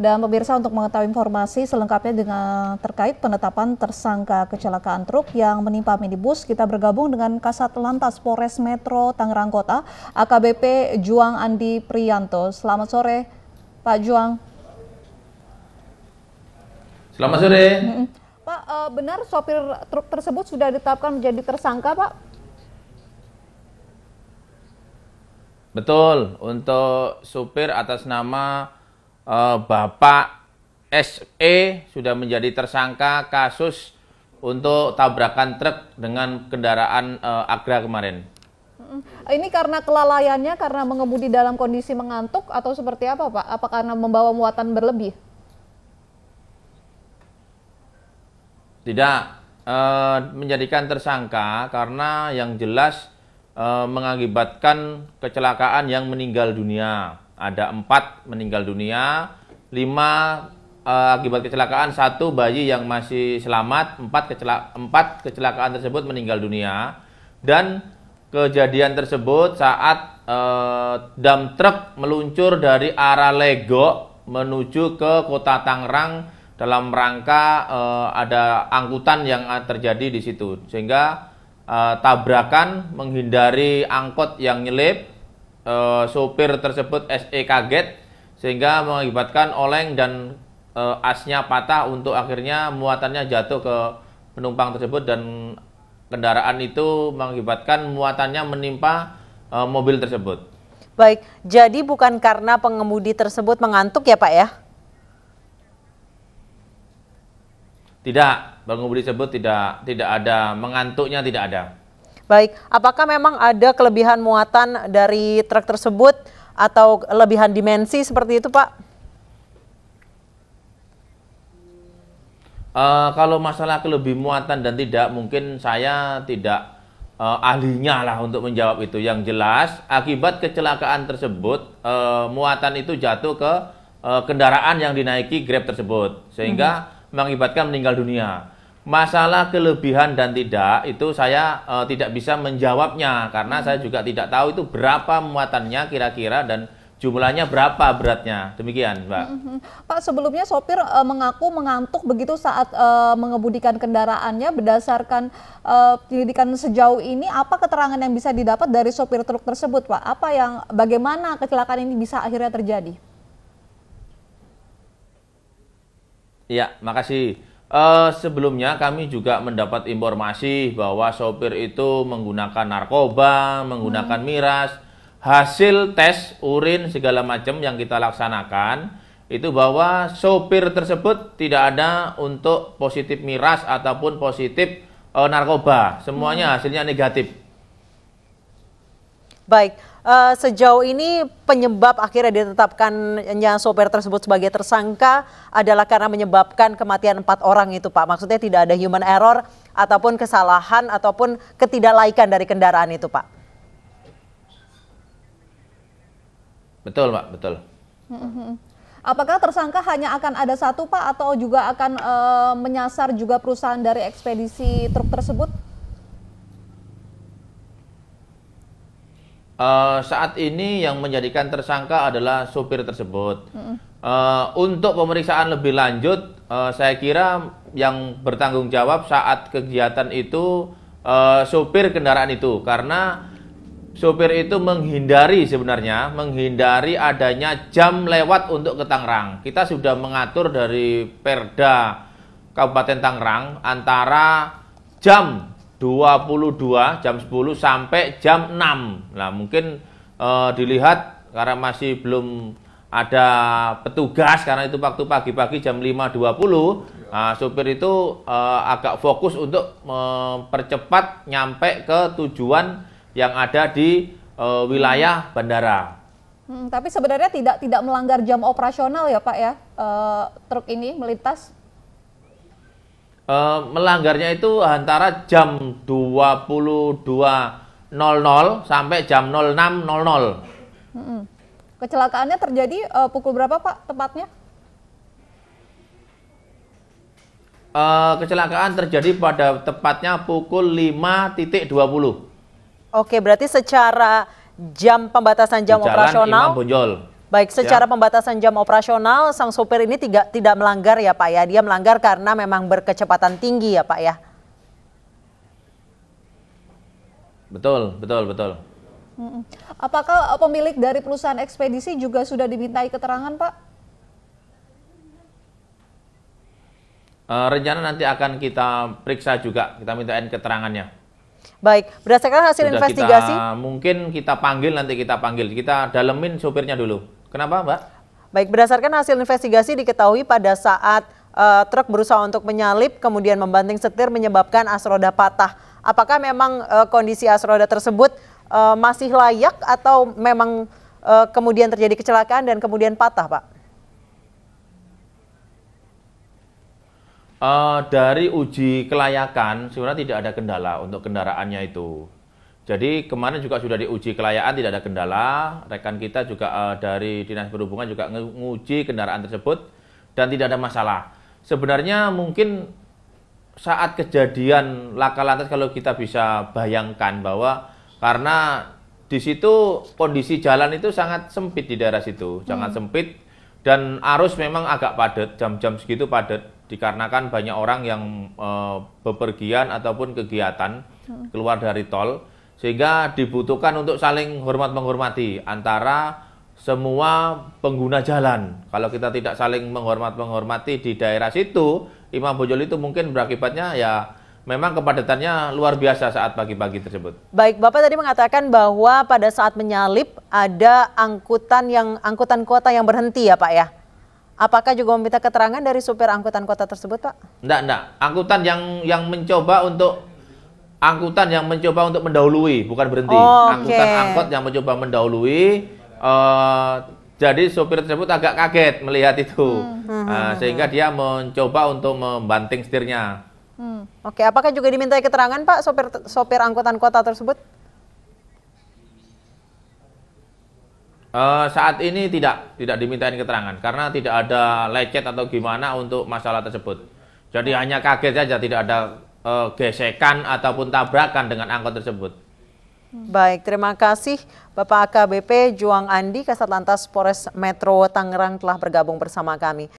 Dan pemirsa untuk mengetahui informasi selengkapnya dengan terkait penetapan tersangka kecelakaan truk yang menimpa minibus, kita bergabung dengan Kasat Lantas Polres Metro Tangerang Kota, AKBP Juang Andi Prianto. Selamat sore, Pak Juang. Selamat sore. Pak, eh, benar sopir truk tersebut sudah ditetapkan menjadi tersangka, Pak? Betul, untuk supir atas nama Eh, Bapak SE sudah menjadi tersangka kasus untuk tabrakan truk dengan kendaraan eh, Agra kemarin. Ini karena kelalaiannya, karena mengemudi dalam kondisi mengantuk atau seperti apa Pak? Apa karena membawa muatan berlebih? Tidak, e, menjadikan tersangka karena yang jelas e, mengakibatkan kecelakaan yang meninggal dunia. Ada empat meninggal dunia, lima uh, akibat kecelakaan, satu bayi yang masih selamat, empat, kecela empat kecelakaan tersebut meninggal dunia. Dan kejadian tersebut saat uh, eh, dam truk meluncur dari arah Lego menuju ke kota Tangerang dalam rangka uh, ada angkutan yang terjadi di situ. Sehingga uh, tabrakan menghindari angkot yang nyelip e, sopir tersebut SE kaget sehingga mengakibatkan oleng dan e, asnya patah untuk akhirnya muatannya jatuh ke penumpang tersebut dan kendaraan itu mengakibatkan muatannya menimpa e, mobil tersebut. Baik, jadi bukan karena pengemudi tersebut mengantuk ya Pak ya? Tidak, pengemudi tersebut tidak tidak ada mengantuknya tidak ada. Baik, apakah memang ada kelebihan muatan dari truk tersebut atau kelebihan dimensi seperti itu, Pak? Uh, kalau masalah kelebihan muatan dan tidak, mungkin saya tidak uh, ahlinya lah untuk menjawab itu. Yang jelas, akibat kecelakaan tersebut, uh, muatan itu jatuh ke uh, kendaraan yang dinaiki Grab tersebut, sehingga hmm. mengakibatkan meninggal dunia. Masalah kelebihan dan tidak itu saya e, tidak bisa menjawabnya karena hmm. saya juga tidak tahu itu berapa muatannya kira-kira dan jumlahnya berapa beratnya. Demikian, pak hmm, hmm, hmm. Pak, sebelumnya sopir e, mengaku mengantuk begitu saat e, mengemudikan kendaraannya berdasarkan e, penyelidikan sejauh ini apa keterangan yang bisa didapat dari sopir truk tersebut, Pak? Apa yang bagaimana kecelakaan ini bisa akhirnya terjadi? Ya, makasih. Uh, sebelumnya kami juga mendapat informasi bahwa sopir itu menggunakan narkoba, menggunakan hmm. miras. Hasil tes urin segala macam yang kita laksanakan itu bahwa sopir tersebut tidak ada untuk positif miras ataupun positif uh, narkoba. Semuanya hmm. hasilnya negatif. Baik uh, sejauh ini penyebab akhirnya ditetapkannya sopir tersebut sebagai tersangka adalah karena menyebabkan kematian empat orang itu Pak. Maksudnya tidak ada human error ataupun kesalahan ataupun ketidaklaikan dari kendaraan itu Pak. Betul Pak, betul. Mm-hmm. Apakah tersangka hanya akan ada satu Pak atau juga akan uh, menyasar juga perusahaan dari ekspedisi truk tersebut? Eh, saat ini yang menjadikan tersangka adalah sopir tersebut. Mm. Uh, untuk pemeriksaan lebih lanjut, uh, saya kira yang bertanggung jawab saat kegiatan itu uh, sopir kendaraan itu karena sopir itu menghindari sebenarnya menghindari adanya jam lewat untuk ke Tangerang. Kita sudah mengatur dari Perda Kabupaten Tangerang antara jam 22 jam 10 sampai jam 6. Nah, mungkin e, dilihat karena masih belum ada petugas karena itu waktu pagi-pagi jam 5.20 ya. nah, sopir itu e, agak fokus untuk mempercepat nyampe ke tujuan yang ada di e, wilayah hmm. bandara. Hmm, tapi sebenarnya tidak tidak melanggar jam operasional ya Pak ya e, truk ini melintas Eh, melanggarnya itu antara jam 22.00 sampai jam 06.00. Hmm. Kecelakaannya terjadi uh, pukul berapa Pak tepatnya? Uh, kecelakaan terjadi pada tepatnya pukul 5.20. Oke, berarti secara jam pembatasan jam jalan operasional Imam Bonjol Baik, secara ya. pembatasan jam operasional, sang sopir ini tidak tidak melanggar ya Pak ya? Dia melanggar karena memang berkecepatan tinggi ya Pak ya? Betul, betul, betul. Apakah eh, pemilik dari perusahaan ekspedisi juga sudah dimintai keterangan Pak? Uh, rencana nanti akan kita periksa juga, kita mintain keterangannya. Baik, berdasarkan hasil Sudah investigasi. Kita, mungkin kita panggil nanti kita panggil, kita dalemin sopirnya dulu. Kenapa, Mbak? Baik, berdasarkan hasil investigasi diketahui pada saat uh, truk berusaha untuk menyalip kemudian membanting setir menyebabkan asroda patah. Apakah memang uh, kondisi asroda tersebut uh, masih layak atau memang uh, kemudian terjadi kecelakaan dan kemudian patah, Pak? Uh, dari uji kelayakan sebenarnya tidak ada kendala untuk kendaraannya itu. Jadi kemarin juga sudah diuji kelayaan tidak ada kendala. Rekan kita juga uh, dari Dinas Perhubungan juga menguji kendaraan tersebut dan tidak ada masalah. Sebenarnya mungkin saat kejadian laka lantas kalau kita bisa bayangkan bahwa karena di situ kondisi jalan itu sangat sempit di daerah situ, hmm. sangat sempit dan arus memang agak padat, jam-jam segitu padat dikarenakan banyak orang yang uh, bepergian ataupun kegiatan hmm. keluar dari tol sehingga dibutuhkan untuk saling hormat menghormati antara semua pengguna jalan. Kalau kita tidak saling menghormat menghormati di daerah situ, Imam Bojol itu mungkin berakibatnya ya memang kepadatannya luar biasa saat pagi-pagi tersebut. Baik, Bapak tadi mengatakan bahwa pada saat menyalip ada angkutan yang angkutan kota yang berhenti ya, Pak ya. Apakah juga meminta keterangan dari supir angkutan kota tersebut, Pak? Enggak, enggak. Angkutan yang yang mencoba untuk angkutan yang mencoba untuk mendahului, bukan berhenti. Oh, okay. Angkutan angkot yang mencoba mendahului. Uh, jadi sopir tersebut agak kaget melihat itu, hmm, ah, hmm, uh, sehingga hmm. dia mencoba untuk membanting setirnya. Hmm. Oke, apakah juga dimintai keterangan Pak sopir sopir angkutan kota tersebut? Uh, saat ini tidak tidak dimintain keterangan karena tidak ada lecet atau gimana untuk masalah tersebut. Jadi hanya kaget saja, tidak ada uh, gesekan ataupun tabrakan dengan angkot tersebut. Baik, terima kasih Bapak AKBP Juang Andi, Kasat Lantas Polres Metro Tangerang telah bergabung bersama kami.